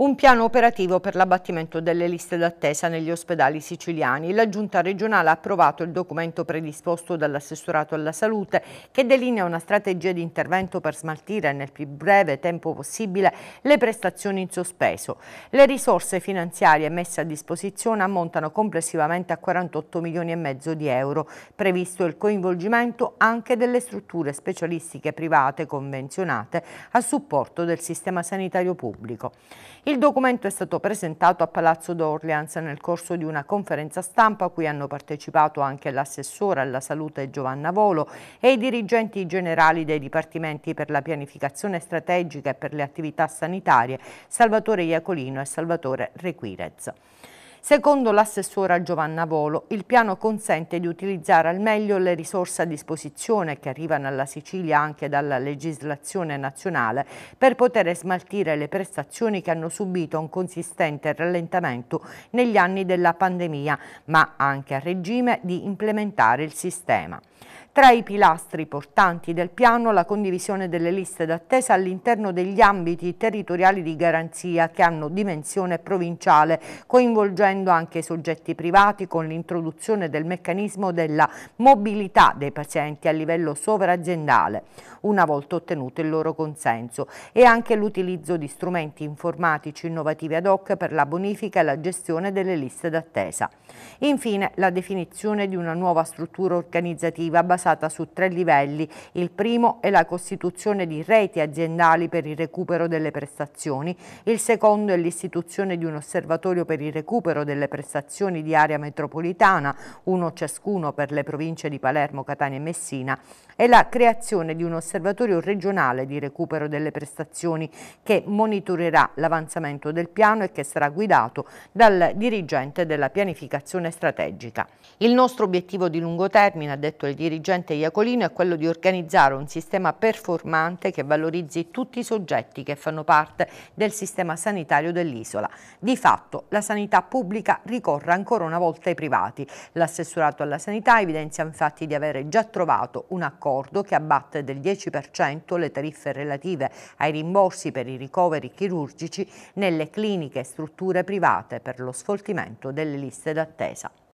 Un piano operativo per l'abbattimento delle liste d'attesa negli ospedali siciliani. La Giunta regionale ha approvato il documento predisposto dall'assessorato alla salute che delinea una strategia di intervento per smaltire nel più breve tempo possibile le prestazioni in sospeso. Le risorse finanziarie messe a disposizione ammontano complessivamente a 48 milioni e mezzo di euro, previsto il coinvolgimento anche delle strutture specialistiche private convenzionate a supporto del sistema sanitario pubblico. Il documento è stato presentato a Palazzo d'Orleans nel corso di una conferenza stampa a cui hanno partecipato anche l'assessore alla salute Giovanna Volo e i dirigenti generali dei dipartimenti per la pianificazione strategica e per le attività sanitarie Salvatore Iacolino e Salvatore Requirez. Secondo l'assessora Giovanna Volo, il piano consente di utilizzare al meglio le risorse a disposizione che arrivano alla Sicilia anche dalla legislazione nazionale per poter smaltire le prestazioni che hanno subito un consistente rallentamento negli anni della pandemia, ma anche a regime di implementare il sistema. Tra i pilastri portanti del piano la condivisione delle liste d'attesa all'interno degli ambiti territoriali di garanzia che hanno dimensione provinciale, coinvolgendo anche i soggetti privati con l'introduzione del meccanismo della mobilità dei pazienti a livello sovraaziendale, una volta ottenuto il loro consenso, e anche l'utilizzo di strumenti informatici innovativi ad hoc per la bonifica e la gestione delle liste d'attesa. Infine, la definizione di una nuova struttura organizzativa basata su tre livelli. Il primo è la costituzione di reti aziendali per il recupero delle prestazioni, il secondo è l'istituzione di un osservatorio per il recupero delle prestazioni di area metropolitana, uno ciascuno per le province di Palermo, Catania e Messina, e la creazione di un osservatorio regionale di recupero delle prestazioni che monitorerà l'avanzamento del piano e che sarà guidato dal dirigente della pianificazione strategica. Il nostro obiettivo di lungo termine, ha detto il dirigente, dirigente Iacolino è quello di organizzare un sistema performante che valorizzi tutti i soggetti che fanno parte del sistema sanitario dell'isola. Di fatto la sanità pubblica ricorre ancora una volta ai privati. L'assessorato alla sanità evidenzia infatti di avere già trovato un accordo che abbatte del 10% le tariffe relative ai rimborsi per i ricoveri chirurgici nelle cliniche e strutture private per lo sfoltimento delle liste d'attesa.